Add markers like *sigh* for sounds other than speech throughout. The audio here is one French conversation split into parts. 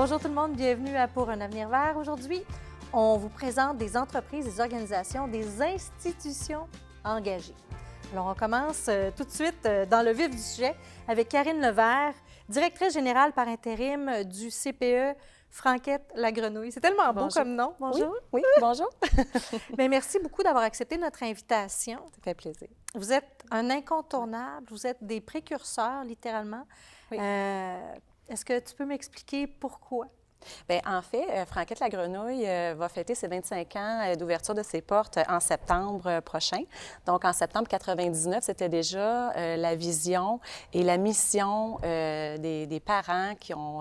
Bonjour tout le monde, bienvenue à Pour un avenir vert. Aujourd'hui, on vous présente des entreprises, des organisations, des institutions engagées. Alors, on commence euh, tout de suite euh, dans le vif du sujet avec Karine Levert, directrice générale par intérim du CPE Franquette La Grenouille. C'est tellement beau comme nom. Bonjour. Oui, *laughs* bonjour. *laughs* Mais merci beaucoup d'avoir accepté notre invitation. Ça fait plaisir. Vous êtes un incontournable, vous êtes des précurseurs, littéralement. Oui. Euh, est-ce que tu peux m'expliquer pourquoi? Ben, en fait, euh, Franquette la Grenouille euh, va fêter ses 25 ans euh, d'ouverture de ses portes en septembre prochain. Donc, en septembre 99, c'était déjà la vision et la mission des, parents qui ont,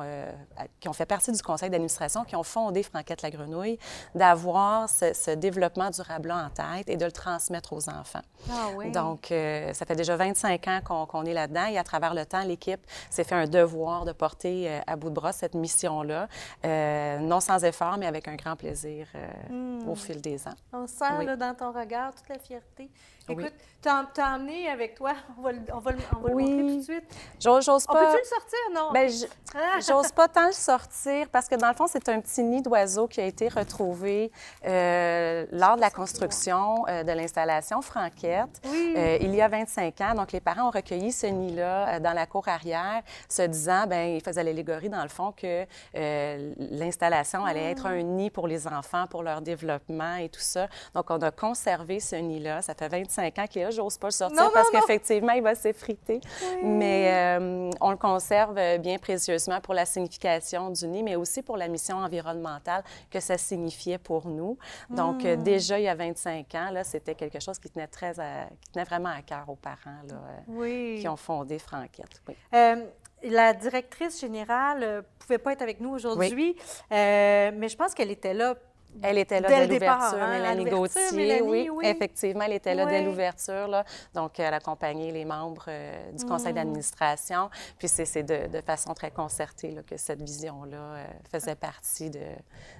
qui ont fait partie du conseil d'administration, qui ont fondé Franquette la Grenouille, d'avoir ce, développement durable en tête et de le transmettre aux enfants. Ah Donc, ça fait déjà 25 ans qu'on est là-dedans et à travers le temps, l'équipe s'est fait un devoir de porter à bout de bras cette mission-là euh, non sans effort, mais avec un grand plaisir euh, hmm. au fil des ans. On sent dans ton regard toute la fierté Écoute, t'as emmené avec toi. *laughs* On va, le, montrer tout de suite. J'ose pas. On peut-tu le sortir, non? Bien, ah! j'ose pas tant le sortir parce que, dans le fond, c'est un petit nid d'oiseau qui a été retrouvé euh, lors de la construction euh, de l'installation Franquette euh, il y a 25 ans. Donc, les parents ont recueilli ce nid-là dans la cour arrière, se disant, ben, ils faisaient l'allégorie, dans le fond, que l'installation allait être ah! un nid pour les enfants, pour leur développement et tout ça. Donc, on a conservé ce nid-là. Ça fait 25 qui est là, j'ose pas le sortir parce qu'effectivement, il va s'effriter. Mais euh, on le conserve bien précieusement pour la signification du nid, mais aussi pour la mission environnementale que ça signifiait pour nous. Donc, euh, hmm. déjà, il y a 25 ans, là, c'était quelque chose qui tenait, très qui tenait vraiment à cœur aux parents euh, qui ont fondé Franquette. la directrice générale ne pouvait pas être avec nous aujourd'hui, mais je pense qu'elle était là elle était là dès, l'ouverture, elle hein, Mélanie Gauthier. oui, oui, effectivement, elle était là dès l'ouverture. Donc, elle accompagnait les membres euh, du conseil mm. d'administration. Puis, c'est de, façon très concertée que cette vision-là euh, faisait partie de,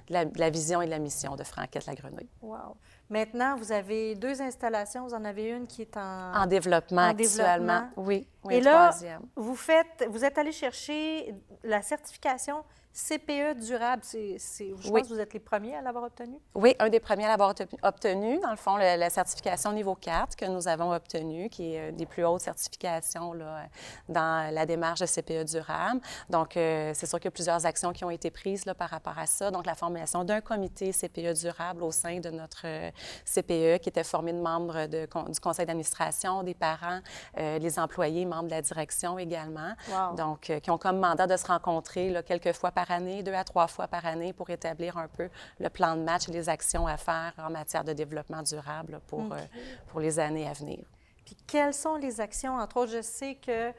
la, vision et de la mission de Franquette La Grenouille. Wow. Maintenant, vous avez deux installations. Vous en avez une qui est en, en développement actuellement. Oui, oui, Et là, vous faites, vous êtes allé chercher la certification CPE durable, je pense que vous êtes les premiers à l'avoir obtenu. Oui, un des premiers à l'avoir obtenu. Dans le fond, la certification niveau 4 que nous avons obtenue, qui est une euh, des plus hautes certifications euh, dans la démarche de CPE durable. Donc, euh, c'est sûr qu'il y a plusieurs actions qui ont été prises par rapport à ça. Donc, la formation d'un comité CPE durable au sein de notre CPE, qui était formé de membres du conseil d'administration, des parents, les employés, membres de la direction également. Donc, qui ont comme mandat de se rencontrer là, quelques fois par par année, deux à trois fois par année pour établir un peu le plan de match et les actions à faire en matière de développement durable pour, euh, pour les années à venir. Puis quelles sont les actions? Entre autres, je sais que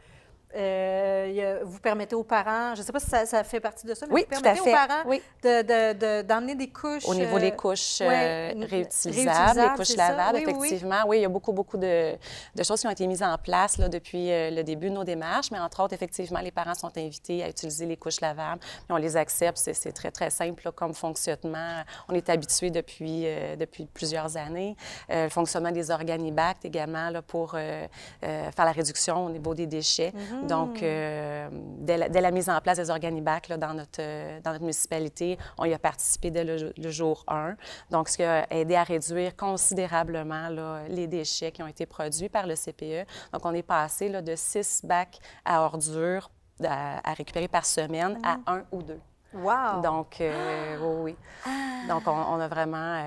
euh, vous permettez aux parents, je ne sais pas si ça, fait partie de ça, mais oui, vous permettez aux parents d'emmener de, des couches. Au niveau des euh, couches euh, réutilisables, les couches lavables, effectivement. Oui, il y a beaucoup, beaucoup de, choses qui ont été mises en place là, depuis le début de nos démarches, mais entre autres, effectivement, les parents sont invités à utiliser les couches lavables. on les accepte, c'est très, très simple comme fonctionnement. On est habitué depuis, depuis plusieurs années. le fonctionnement des organibactes également là, pour faire la réduction au niveau des déchets. Mm-hmm. Donc, hmm. euh, dès, la, mise en place des organibacs euh, dans, notre, municipalité, on y a participé dès le, jour 1. Donc, ce qui a aidé à réduire considérablement les déchets qui ont été produits par le CPE. Donc, on est passé de 6 bacs à ordures à, récupérer par semaine à hmm. un ou deux. Wow! Donc, euh, oui, *gasps* ah. Donc, on, a vraiment...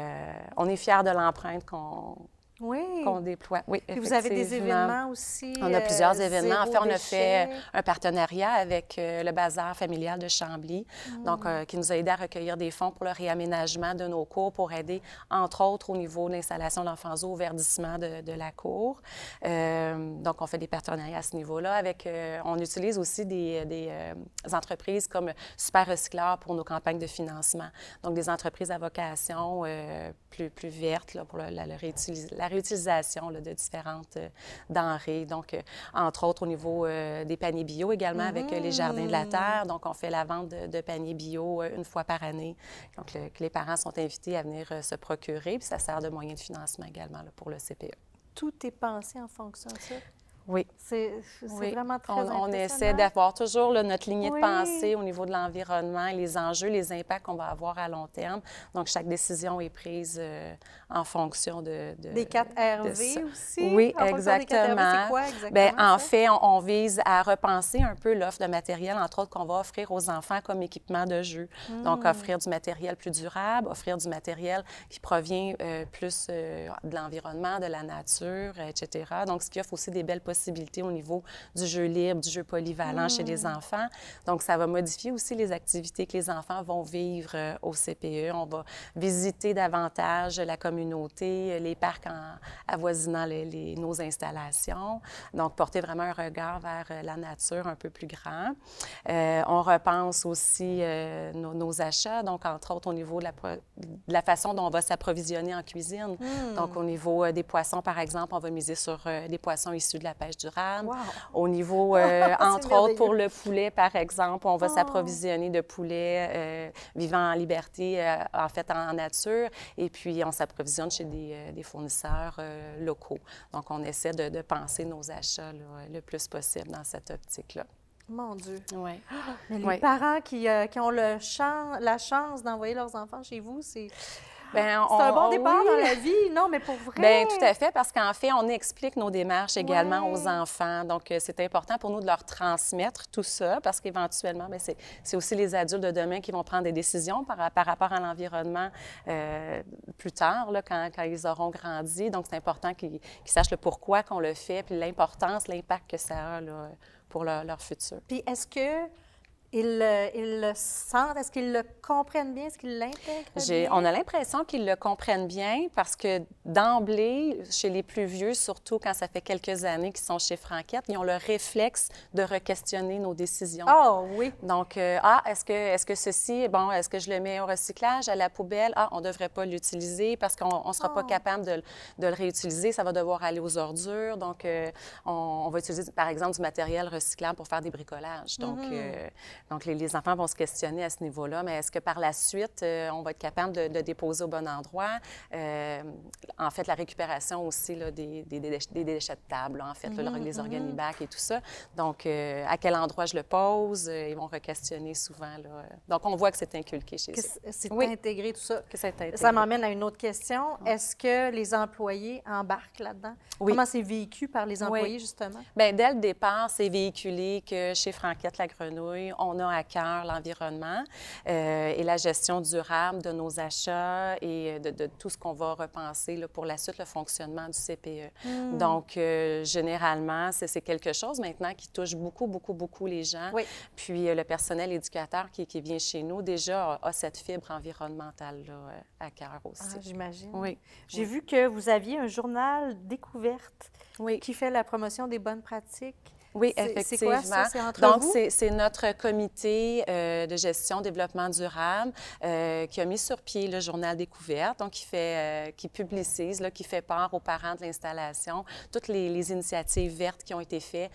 on est fiers de l'empreinte qu'on qu'on déploie. Et vous avez des événements aussi. On a plusieurs euh, événements. En fait, on a fait euh, un partenariat avec euh, le bazar familial de Chambly, donc mm. qui nous a aidé à recueillir des fonds pour le réaménagement de nos cours, pour aider, entre autres, au niveau de l'installation d'enfants au verdissement de, la cour. donc, on fait des partenariats à ce niveau-là. Avec, on utilise aussi des, entreprises comme Super Recycler pour nos campagnes de financement. Donc, des entreprises à vocation plus, plus verte là, pour la, réutilisation la réutilisation de différentes euh, denrées. Donc, euh, entre autres, au niveau euh, des paniers bio également avec les mmh. jardins de la terre. Donc, on fait la vente de, paniers bio une fois par année. Donc, les parents sont invités à venir se procurer. Puis, ça sert de moyen de financement également pour le CPE tout est pensé en fonction de ça? Oui. C'est vraiment très On, on essaie d'avoir toujours notre lignée de pensée au niveau de l'environnement, les enjeux, les impacts qu'on va avoir à long terme. Donc, chaque décision est prise euh, en fonction de, Des 4 RV aussi? Oui, exactement. Quoi, ben, exactement en fait, on, vise à repenser un peu l'offre de matériel, entre autres, qu'on va offrir aux enfants comme équipement de jeu. Donc, hmm. offrir du matériel plus durable, offrir du matériel qui provient euh, plus euh, de l'environnement, de la nature, etc. Donc, ce qui offre aussi des belles possibilités au niveau du jeu libre, du jeu polyvalent chez les mm. enfants. Donc, ça va modifier aussi les activités que les enfants vont vivre euh, au CPE. On va visiter davantage la communauté, euh, les parcs en, avoisinant les, nos installations. Donc, porter vraiment un regard vers euh, la nature un peu plus grand. on repense aussi nos, achats, donc entre autres au niveau de la, la façon dont on va s'approvisionner en cuisine. Mm. Donc, au niveau des poissons, par exemple, on va miser sur des poissons issus de la durable. Au niveau, *laughs* euh, entre autres, pour le poulet, par exemple, on va ah. s'approvisionner de poulet euh, vivant en liberté, euh, en fait, en, nature. Et puis, on s'approvisionne chez des, des fournisseurs locaux. Donc, on essaie de, penser nos achats le plus possible dans cette optique-là. Mon Dieu. Ouais. *gasps* les parents qui, qui ont le la chance d'envoyer leurs enfants chez vous, c'est ben, c'est un bon départ dans la vie, non, mais pour vrai. Bien, tout à fait, parce qu'en fait, on explique nos démarches également aux enfants. Donc, euh, c'est important pour nous de leur transmettre tout ça, parce qu'éventuellement, ben, c'est, aussi les adultes de demain qui vont prendre des décisions par, par rapport à l'environnement euh, plus tard, quand, quand, ils auront grandi. Donc, c'est important qu'ils, sachent le pourquoi qu'on le fait, puis l'importance, l'impact que ça a pour leur, leur futur. Puis, est-ce que ils, euh, le sentent? Est-ce qu'ils le comprennent bien? Est-ce qu'ils l'intègrent On a l'impression qu'ils le comprennent bien parce que d'emblée, chez les plus vieux, surtout quand ça fait quelques années qu'ils sont chez Franquette, ils ont le réflexe de re-questionner nos décisions. Ah oh, oui! Donc, euh, ah, est-ce que, est que ceci, bon, est-ce que je le mets au recyclage, à la poubelle? Ah, on ne devrait pas l'utiliser parce qu'on ne sera pas ah. capable de, le réutiliser. Ça va devoir aller aux ordures. Donc, euh, on, va utiliser, par exemple, du matériel recyclable pour faire des bricolages. Donc, mm-hmm. Donc, les, enfants vont se questionner à ce niveau-là, mais est-ce que par la suite, euh, on va être capable de, déposer au bon endroit? Euh, en fait, la récupération aussi des, des, déchets de table, en fait, les mhm, mhm. organibacs et tout ça. Donc, euh, à quel endroit je le pose? Ils vont re-questionner souvent. Donc, on voit que c'est inculqué chez eux. C'est intégré tout ça. Que Ça m'amène à une autre question. Est-ce que les employés embarquent là-dedans? Oui. Comment c'est vécu par les employés, justement? Bien, dès le départ, c'est véhiculé que chez Franquette, la grenouille, on on a à cœur l'environnement euh, et la gestion durable de nos achats et euh, de, tout ce qu'on va repenser pour la suite, le fonctionnement du CPE. Hmm. Donc, euh, généralement, c'est quelque chose maintenant qui touche beaucoup, beaucoup, beaucoup les gens. Puis le personnel éducateur qui, vient chez nous déjà a, cette fibre environnementale-là à cœur aussi. Ah, j'imagine. Oui. J'ai vu que vous aviez un journal découverte qui fait la promotion des bonnes pratiques. Oui, effectivement. Quoi, ça? Donc, c'est notre comité euh, de gestion développement durable euh, qui a mis sur pied le journal Découverte, donc qui, fait, euh, qui publicise, qui fait part aux parents de l'installation, toutes les, initiatives vertes qui ont été faites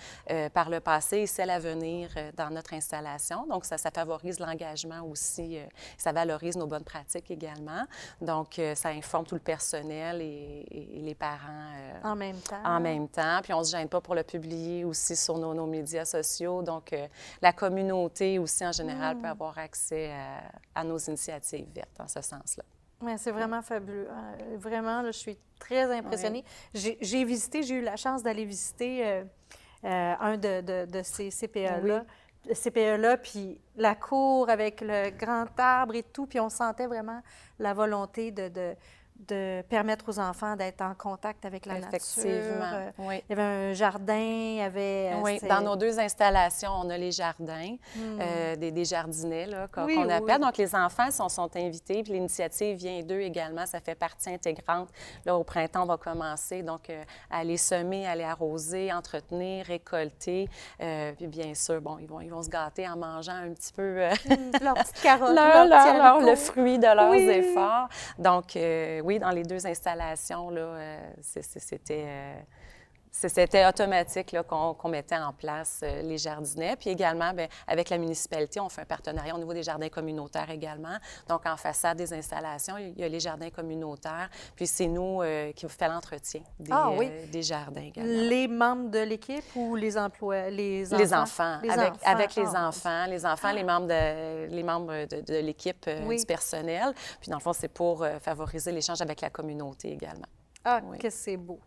par le passé et celles à venir dans notre installation. Donc, ça, ça favorise l'engagement aussi, ça valorise nos bonnes pratiques également. Donc, ça informe tout le personnel et, les parents. en même temps. En même temps. Puis, on ne se gêne pas pour le publier aussi sur sur nos, médias sociaux. Donc, euh, la communauté aussi, en général, mm. peut avoir accès euh, à, nos initiatives vertes, en ce sens-là. c'est vraiment fabuleux. Hein. vraiment, je suis très impressionnée. J'ai visité, j'ai eu la chance d'aller visiter euh, un de, ces CPE là CPE-là, puis la cour avec le grand arbre et tout, puis on sentait vraiment la volonté de, de permettre aux enfants d'être en contact avec la Effectivement. nature. Euh, oui. Il y avait un jardin, il y avait... Euh, oui, dans nos deux installations, on a les jardins, hmm. euh, des, jardinets, là, qu'on appelle. Donc, les enfants sont, sont invités, puis l'initiative vient d'eux également, ça fait partie intégrante. Là, au printemps, on va commencer, donc, à les semer, à les arroser, entretenir, récolter. puis, bien sûr, bon, ils vont, ils vont se gâter en mangeant un petit peu... Hmm, leurs carottes, *laughs* leur, leur, le fruit de leurs efforts. Donc, oui, oui, dans les deux installations, là, euh, c'était euh, c'était automatique qu'on mettait en place euh, les jardinets. Puis également, ben, avec la municipalité, on fait un partenariat au niveau des jardins communautaires également. Donc, en façade des installations, il y a les jardins communautaires. Puis c'est nous euh, qui faisons l'entretien ah euh, des, jardins également. Les membres de l'équipe ou les emplois, les enfants? Les enfants. avec, les ah. enfants, les enfants, les ah. membres de, les membres de, l'équipe du personnel. Puis dans le fond, c'est pour favoriser l'échange avec la communauté également. Ah, que c'est beau.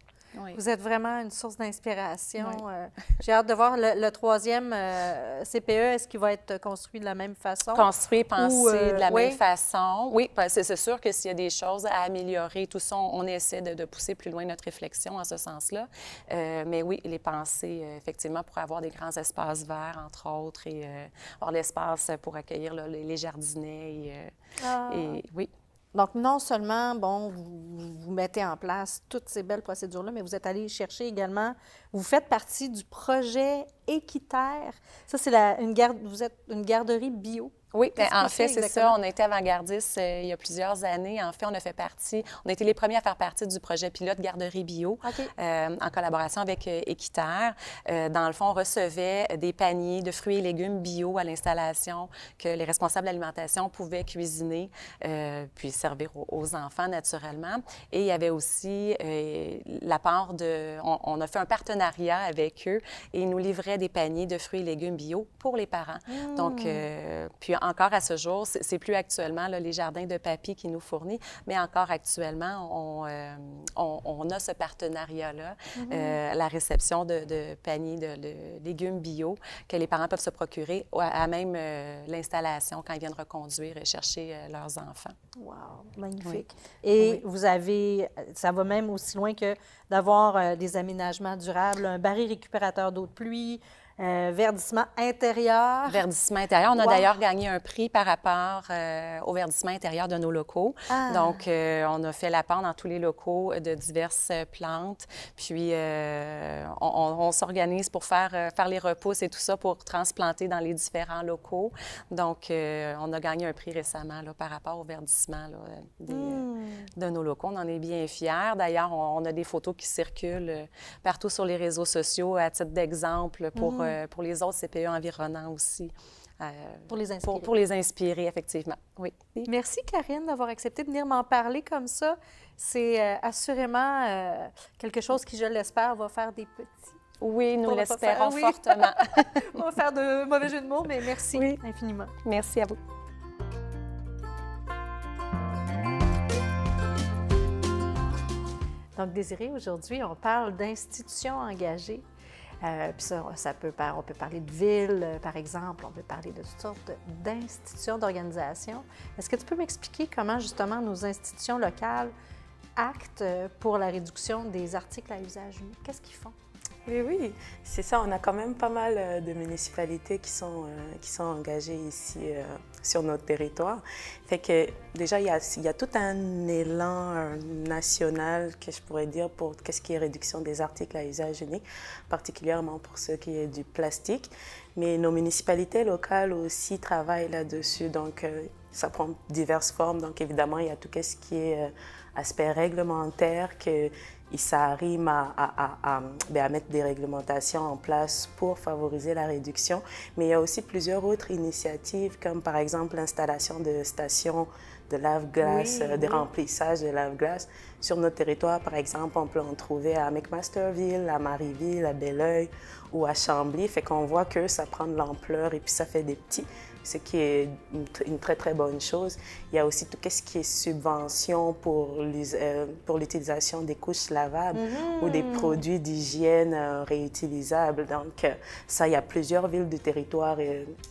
Vous êtes vraiment une source d'inspiration. Euh, j'ai hâte de voir le, troisième euh, CPE, est-ce qu'il va être construit de la même façon? Construit, pensé de euh, la même façon. Oui, ben, c'est sûr que s'il y a des choses à améliorer, tout ça, on, essaie de, pousser plus loin notre réflexion en ce sens-là. mais oui, les pensées, effectivement, pour avoir des grands espaces verts, entre autres, et avoir l'espace pour accueillir les, jardinets. Et, ah. et oui. Donc, non seulement, bon, vous, vous mettez en place toutes ces belles procédures-là, mais vous êtes allé chercher également, vous faites partie du projet équitaire. Ça, c'est une garde, vous êtes une garderie bio. Oui, en fait, c'est ça. On a été avant-gardistes euh, il y a plusieurs années. En fait, on a fait partie, on a été les premiers à faire partie du projet pilote Garderie Bio euh, en collaboration avec Equitaire. Euh, dans le fond, on recevait des paniers de fruits et légumes bio à l'installation que les responsables d'alimentation pouvaient cuisiner puis servir aux, enfants naturellement. Et il y avait aussi la part de... On, a fait un partenariat avec eux et ils nous livraient des paniers de fruits et légumes bio pour les parents. Mmh. Donc, puis encore à ce jour, c'est plus actuellement les jardins de papy qui nous fournissent, mais encore actuellement, on, euh, a ce partenariat-là, mm-hmm. euh, la réception de, paniers de, légumes bio que les parents peuvent se procurer à, même euh, l'installation quand ils viennent reconduire et chercher leurs enfants. Wow, magnifique. Et vous avez, ça va même aussi loin que d'avoir des aménagements durables, un baril récupérateur d'eau de pluie, un euh, verdissement intérieur. Verdissement intérieur. On a d'ailleurs gagné un prix par rapport euh, au verdissement intérieur de nos locaux. Ah. Donc, euh, on a fait la part dans tous les locaux de diverses plantes. Puis, on, s'organise pour faire, faire les repousses et tout ça pour transplanter dans les différents locaux. Donc, on a gagné un prix récemment par rapport au verdissement hmm. de nos locaux. On en est bien fiers. D'ailleurs, on, a des photos qui circulent partout sur les réseaux sociaux à titre d'exemple pour... Hmm. Euh, pour les autres CPE environnants aussi. Euh, pour les inspirer. Pour, les inspirer, effectivement. Oui. Merci, Karine, d'avoir accepté de venir m'en parler comme ça. C'est euh, assurément quelque chose qui, je l'espère, va faire des petits. Oui, nous l'espérons ah fortement. *laughs* On va faire de mauvais jeux de mots, mais merci infiniment. Merci à vous. Donc, Désirée, aujourd'hui, on parle d'institutions engagées euh, puis ça, ça peut, on peut parler de villes, euh, par exemple, on peut parler de toutes sortes d'institutions, d'organisations. Est-ce que tu peux m'expliquer comment justement nos institutions locales actent euh, pour la réduction des articles à usage unique? Qu'est-ce qu'ils font? Oui, oui, c'est ça. On a quand même pas mal euh, de municipalités qui sont, euh, qui sont engagées ici euh, sur notre territoire. Fait que déjà, il y, a, il y a, tout un élan national que je pourrais dire pour qu'est-ce qui est réduction des articles à usage unique, particulièrement pour ce qui est du plastique. Mais nos municipalités locales aussi travaillent là-dessus. Donc, ça prend diverses formes. Donc, évidemment, il y a tout ce qui est aspect réglementaire que il à, à, ben, à, mettre des réglementations en place pour favoriser la réduction. Mais il y a aussi plusieurs autres initiatives, comme par exemple l'installation de stations de lave-glace, euh, des de remplissage de lave-glace. Sur notre territoire, par exemple, on peut en trouver à McMasterville, à Marieville, à Belleuil ou à Chambly. Fait qu'on voit que ça prend de l'ampleur et puis ça fait des petits ce qui est une très très bonne chose. Il y a aussi tout ce qui est subvention euh, pour l'utilisation des couches lavables ou des mm. produits d'hygiène euh, réutilisables. Donc euh, ça, il y a plusieurs villes du territoire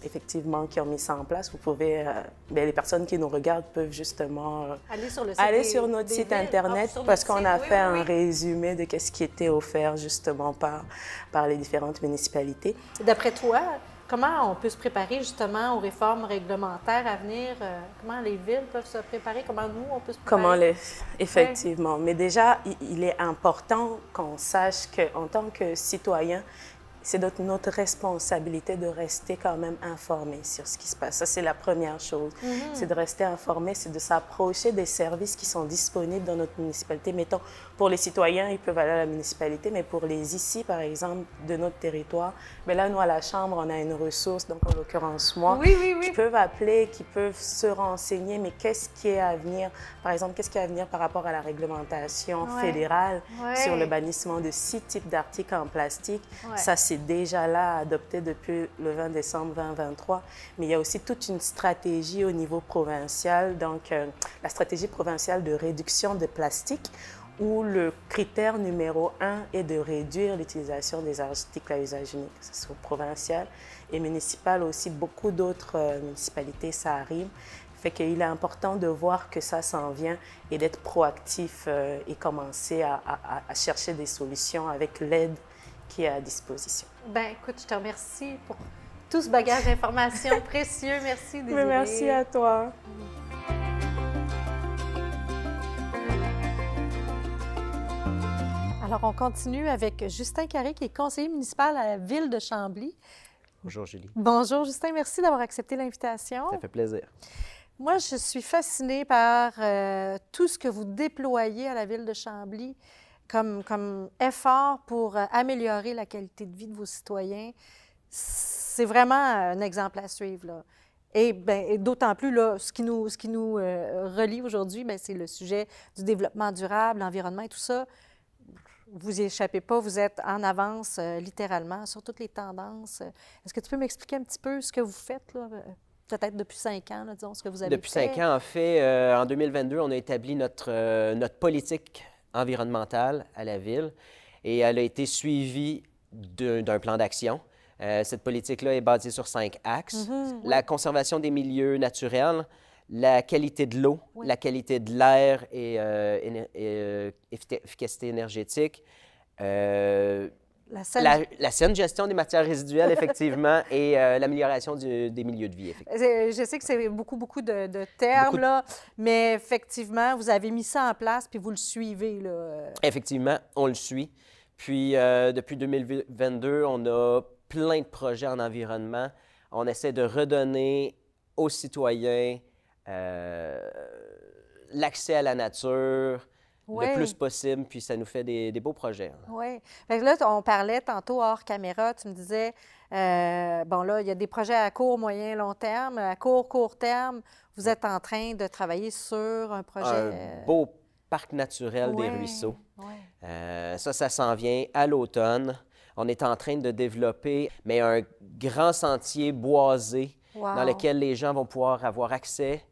effectivement qui ont mis ça en place. Vous pouvez, ben, les personnes qui nous regardent peuvent justement aller sur, le site aller sur notre site ah, internet parce qu'on a fait un résumé de ce qui était offert justement par, par les différentes municipalités. D'après toi, Comment on peut se préparer justement aux réformes réglementaires à venir? Euh, comment les villes peuvent se préparer? Comment nous, on peut se préparer? Comment les... Effectivement. Mais déjà, il est important qu'on sache qu'en tant que citoyen, c'est notre responsabilité de rester quand même informé sur ce qui se passe. Ça, c'est la première chose. Mhm. C'est de rester informé, c'est de s'approcher des services qui sont disponibles dans notre municipalité. Mettons, pour les citoyens, ils peuvent aller à la municipalité, mais pour les ici, par exemple, de notre territoire, mais ben là, nous, à la Chambre, on a une ressource, donc en l'occurrence moi, qui peuvent appeler, qui peuvent se renseigner, mais qu'est-ce qui est à venir, par exemple, qu'est-ce qui est à venir par rapport à la réglementation fédérale sur le bannissement de six types d'articles en plastique. Ça, c'est déjà là, adopté depuis le 20 décembre 2023, mais il y a aussi toute une stratégie au niveau provincial, donc euh, la stratégie provinciale de réduction de plastique où le critère numéro un est de réduire l'utilisation des articles à usage unique, que ce soit provincial et municipal aussi. Beaucoup d'autres euh, municipalités, ça arrive. Fait qu'il est important de voir que ça s'en vient et d'être proactif euh, et commencer à, chercher des solutions avec l'aide qui est à disposition. Ben, écoute, je te remercie pour tout ce bagage d'informations *laughs* précieux. Merci, Désirée. merci à toi. Alors, on continue avec Justin Carré, qui est conseiller municipal à la ville de Chambly. Bonjour, Julie. Bonjour, Justin. Merci d'avoir accepté l'invitation. Ça fait plaisir. Moi, je suis fascinée par euh, tout ce que vous déployez à la ville de Chambly comme, comme effort pour euh, améliorer la qualité de vie de vos citoyens. C'est vraiment un exemple à suivre. Ben, et, d'autant plus, ce qui nous, ce qui nous euh, relie aujourd'hui, ben, c'est le sujet du développement durable, l'environnement et tout ça vous n'y échappez pas, vous êtes en avance euh, littéralement sur toutes les tendances. Est-ce que tu peux m'expliquer un petit peu ce que vous faites, là, euh, peut-être depuis cinq ans, disons, ce que vous avez fait? Depuis cinq ans, en fait, euh, en 2022, on a établi notre, notre politique environnementale à la ville et elle a été suivie d'un plan d'action. cette politique-là est basée sur cinq axes. Mm-hmm, la conservation des milieux naturels, la qualité de l'eau, la qualité de l'air et, euh, euh efficacité énergétique. Euh, la, saine... gestion des matières résiduelles, effectivement, *laughs* et euh, l'amélioration des milieux de vie. Je sais que c'est beaucoup, beaucoup de, termes, Là, mais effectivement, vous avez mis ça en place, puis vous le suivez. Là. Effectivement, on le suit. Puis, depuis 2022, on a plein de projets en environnement. On essaie de redonner aux citoyens euh, l'accès à la nature, le plus possible, puis ça nous fait des, beaux projets. Hein. Oui. là, on parlait tantôt hors caméra, tu me disais, euh, bon là, il y a des projets à court, moyen, long terme. À court, court terme, vous êtes en train de travailler sur un projet... Un euh, beau parc naturel des ruisseaux. ça, ça s'en vient à l'automne. On est en train de développer, mais un grand sentier boisé dans lequel les gens vont pouvoir avoir accès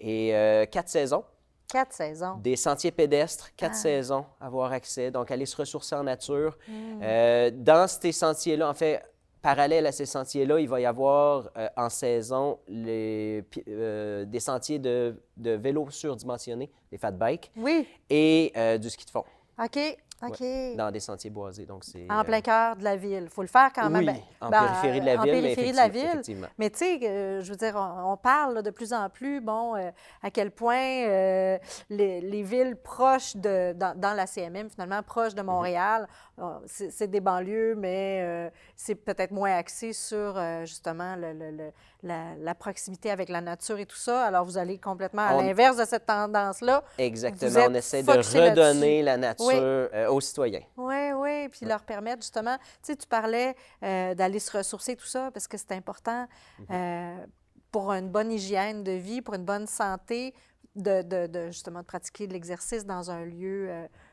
et euh, quatre saisons. Quatre saisons. Des sentiers pédestres, quatre saisons ah. saisons, avoir accès, donc aller se ressourcer en nature. Hmm. Euh, dans ces sentiers-là, en fait, parallèle à ces sentiers-là, il va y avoir euh, en saison les, des sentiers de, de vélos surdimensionnés, des fat bikes, oui. et du ski de fond. OK dans des sentiers boisés. Donc en plein euh, cœur de la ville. Il faut le faire quand même. Oui, ben, en ben, périphérie de la en ville. Périphérie de la ville. Mais tu sais, euh, je veux dire, on, parle de plus en plus, bon, euh, à quel point les, villes proches de, dans, la CMM, finalement, proches de mm-hmm. Montréal, c'est des banlieues, mais c'est peut-être moins axé sur justement le, la, proximité avec la nature et tout ça. Alors, vous allez complètement à l'inverse de cette tendance-là. Exactement. On essaie de redonner la nature. Euh, aux citoyens. Oui, oui, puis leur permettre justement, tu sais, tu parlais euh, d'aller se ressourcer, tout ça, parce que c'est important mhm. euh, pour une bonne hygiène de vie, pour une bonne santé, de, justement de pratiquer de l'exercice dans un lieu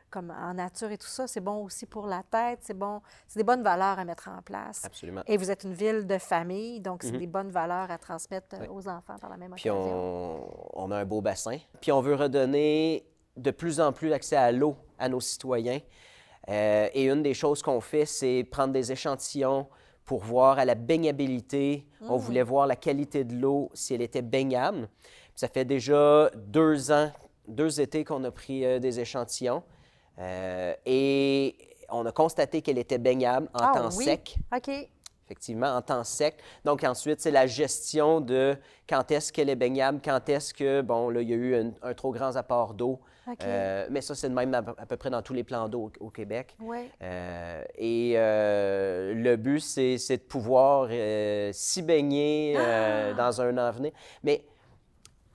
comme en nature et tout ça. C'est bon aussi pour la tête, c'est bon, c'est des bonnes valeurs à mettre en place. Absolument. Et vous êtes une ville de famille, donc c'est mhm. des bonnes valeurs à transmettre aux enfants dans la même occasion. Puis on, on a un beau bassin. Puis on veut redonner de plus en plus accès à l'eau à nos citoyens. Euh, et une des choses qu'on fait, c'est prendre des échantillons pour voir à la baignabilité. On mm. voulait voir la qualité de l'eau, si elle était baignable. ça fait déjà deux ans, deux étés qu'on a pris euh, des échantillons. Euh, et on a constaté qu'elle était baignable en ah temps sec. OK. Effectivement, en temps sec. Donc ensuite, c'est la gestion de quand est-ce qu'elle est baignable, quand est-ce que, bon, là, il y a eu un trop grand apport d'eau. Euh, mais ça, c'est le même à, peu près dans tous les plans d'eau au, Québec. Euh, et euh, le but, c'est de pouvoir s'y baigner ah! dans un avenir. Mais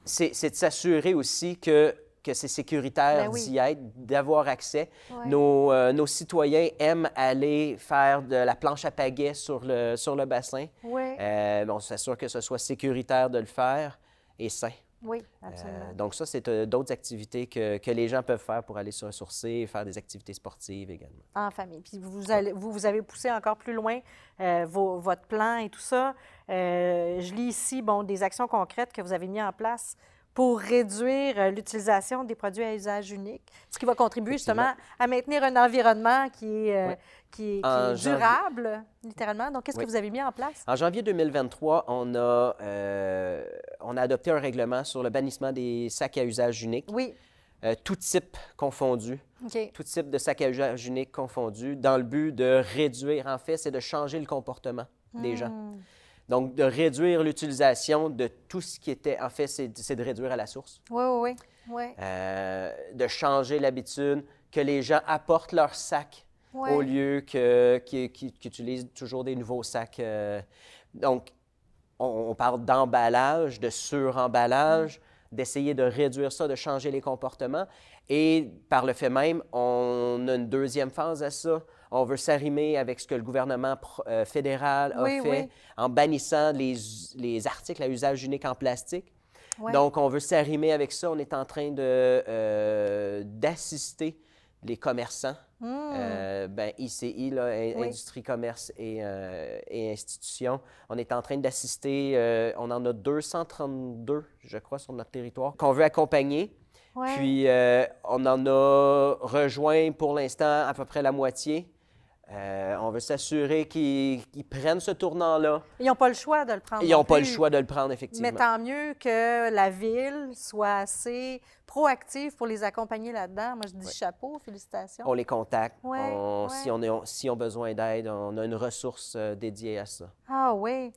c'est de s'assurer aussi que c'est sécuritaire ben d'y être, d'avoir accès. Nos, citoyens aiment aller faire de la planche à pagaie sur le, sur le bassin. on s'assure que ce soit sécuritaire de le faire et sain. Oui, euh, absolument. donc ça, c'est euh, d'autres activités que, que, les gens peuvent faire pour aller un ressourcer, faire des activités sportives également. En famille. Puis vous, vous, vous avez poussé encore plus loin euh, vos, votre plan et tout ça. je lis ici, bon, des actions concrètes que vous avez mises en place pour réduire euh, l'utilisation des produits à usage unique, ce qui va contribuer justement à maintenir un environnement qui est, euh, qui, est durable, littéralement. Donc, qu'est-ce que vous avez mis en place? En janvier 2023, on a, euh, on a adopté un règlement sur le bannissement des sacs à usage unique. Oui. tout type confondu, tout type de sacs à usage unique confondu, dans le but de réduire, en fait, c'est de changer le comportement des hmm. gens. Donc, de réduire l'utilisation de tout ce qui était, en fait, c'est de réduire à la source. Oui, oui, oui. Euh, de changer l'habitude, que les gens apportent leur sac au lieu qu'ils utilisent toujours des nouveaux sacs. Euh. donc, on, parle d'emballage, de suremballage. emballage mm. d'essayer de réduire ça, de changer les comportements. Et par le fait même, on a une deuxième phase à ça on veut s'arrimer avec ce que le gouvernement euh, fédéral a fait en bannissant les, articles à usage unique en plastique. Donc, on veut s'arrimer avec ça. On est en train euh, d'assister les commerçants, ICI, hmm. euh, ben, là, Industrie, Commerce et, et, Institutions. On est en train d'assister, on en a 232, je crois, sur notre territoire, qu'on veut accompagner. Puis, on en a rejoint pour l'instant à peu près la moitié. Euh, on veut s'assurer qu'ils prennent ce tournant-là. Ils n'ont pas le choix de le prendre. Ils n'ont pas le choix de le prendre, effectivement. Mais tant mieux que la ville soit assez proactive pour les accompagner là-dedans. Moi, je dis chapeau, félicitations. On les contacte. Si, on si on a besoin d'aide, on a une ressource euh, dédiée à ça. Ah oui.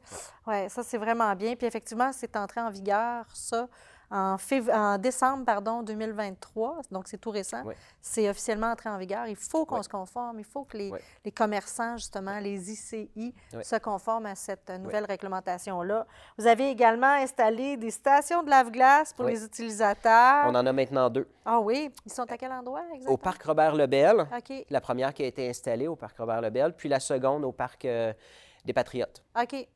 Ouais, ça, c'est vraiment bien. Puis effectivement, c'est entré en vigueur, ça, en, décembre pardon, 2023, donc c'est tout récent, c'est officiellement entré en vigueur. Il faut qu'on se conforme, il faut que les, commerçants, justement, les ICI, se conforment à cette nouvelle réglementation-là. Vous avez également installé des stations de lave-glace pour les utilisateurs. On en a maintenant deux. Ah oui? Ils sont à quel endroit exactement? Au parc Robert-Lebel. OK. La première qui a été installée au parc Robert-Lebel, puis la seconde au parc euh, des Patriotes. OK.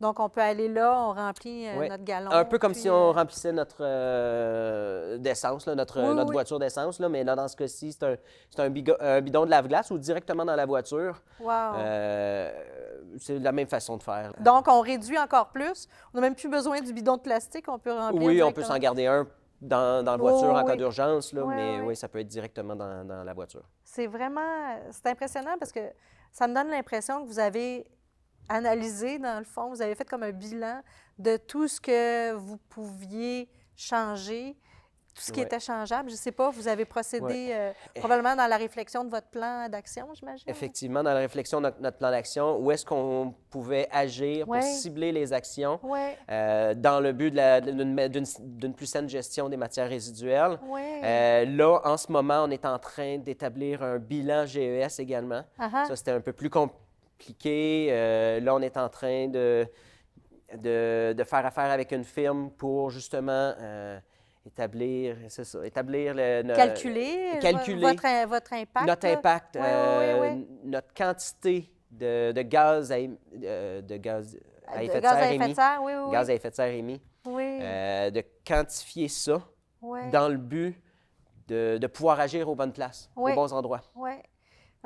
Donc, on peut aller là, on remplit euh, notre galon. Un peu comme si on euh, remplissait notre euh, notre, voiture d'essence, mais là, dans ce cas-ci, c'est un, bidon de lave-glace ou directement dans la voiture. Wow. c'est la même façon de faire. Donc, on réduit encore plus. On n'a même plus besoin du bidon de plastique, on peut remplir. Oui, on peut s'en garder un dans, la voiture oh, en cas d'urgence, mais oui. ça peut être directement dans, dans la voiture. C'est vraiment c'est impressionnant parce que ça me donne l'impression que vous avez analysé, dans le fond, vous avez fait comme un bilan de tout ce que vous pouviez changer, tout ce qui était changeable. Je ne sais pas, vous avez procédé euh, eh. probablement dans la réflexion de votre plan d'action, j'imagine? Effectivement, dans la réflexion de notre, plan d'action, où est-ce qu'on pouvait agir pour cibler les actions euh, dans le but d'une plus saine gestion des matières résiduelles. Euh, là, en ce moment, on est en train d'établir un bilan GES également. Ah ah. Ça, c'était un peu plus compliqué euh, là, on est en train de, de, faire affaire avec une firme pour justement euh, établir, c'est ça, établir le, notre, calculer, euh, votre, impact. Notre impact, notre quantité de, gaz à, de gaz effet de, serre émis. Gaz de de quantifier ça dans le but de, pouvoir agir aux bonnes places, aux bons endroits. Oui,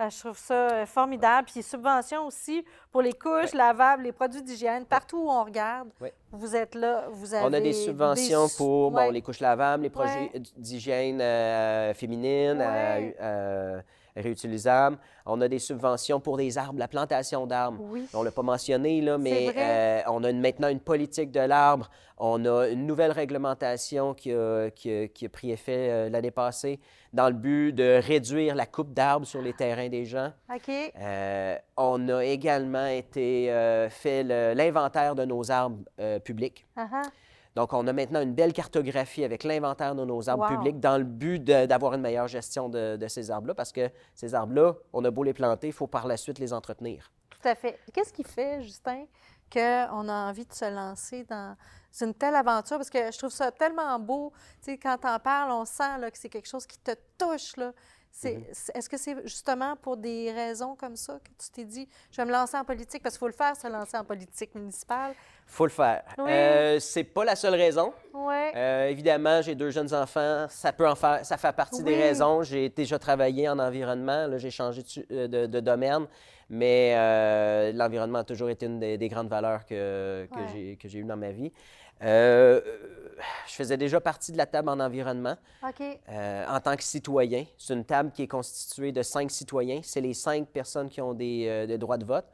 ah, je trouve ça euh, formidable. Puis les subventions aussi pour les couches lavables, les produits d'hygiène, partout où on regarde, vous êtes là, vous avez... On a des subventions pour les couches lavables, les produits d'hygiène euh, féminine, euh, réutilisables. On a des subventions pour des arbres, la plantation d'arbres. On ne l'a pas mentionné, là, mais euh, on a maintenant une politique de l'arbre. On a une nouvelle réglementation qui a, pris effet euh, l'année passée dans le but de réduire la coupe d'arbres sur les terrains des gens. Euh, on a également été fait l'inventaire de nos arbres publics. Donc, on a maintenant une belle cartographie avec l'inventaire de nos arbres publics dans le but d'avoir une meilleure gestion de, ces arbres-là, parce que ces arbres-là, on a beau les planter, il faut par la suite les entretenir. Tout à fait. Qu'est-ce qui fait, Justin, qu'on a envie de se lancer dans une telle aventure? Parce que je trouve ça tellement beau. Tu sais, quand t'en parles, on sent que c'est quelque chose qui te touche. Là. Mm-hmm. Est-ce que c'est justement pour des raisons comme ça que tu t'es dit, je vais me lancer en politique? Parce qu'il faut le faire, se lancer en politique municipale. faut le faire. Ce Euh, c'est pas la seule raison. Euh, évidemment, j'ai deux jeunes enfants. Ça peut en faire, ça fait partie des raisons. J'ai déjà travaillé en environnement. Là, j'ai changé de, euh, domaine. Mais euh, l'environnement a toujours été une des, grandes valeurs que, que j'ai eues dans ma vie. Euh, je faisais déjà partie de la table en environnement euh, en tant que citoyen. C'est une table qui est constituée de cinq citoyens. C'est les cinq personnes qui ont des, euh, droits de vote.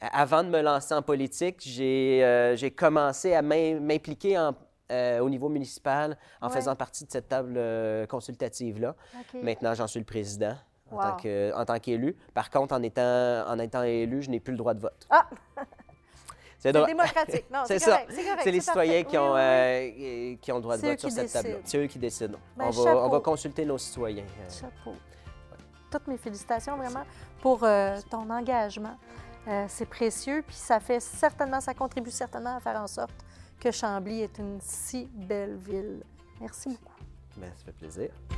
avant de me lancer en politique, j'ai commencé à m'impliquer au niveau municipal en faisant partie de cette table consultative-là. Maintenant, j'en suis le président. En tant qu'élu. Par contre, en étant, en étant élu, je n'ai plus le droit de vote. Ah! *laughs* C'est démocratique. Non, *laughs* C'est ça. C'est les citoyens qui ont, euh, qui ont le droit de vote sur cette table C'est eux qui décident. Ben, on, va, on, va, consulter nos citoyens. Euh. Chapeau. Toutes mes félicitations vraiment pour euh, ton engagement. c'est précieux, puis ça fait certainement, ça contribue certainement à faire en sorte que Chambly est une si belle ville. Merci beaucoup. Ben, ça fait plaisir.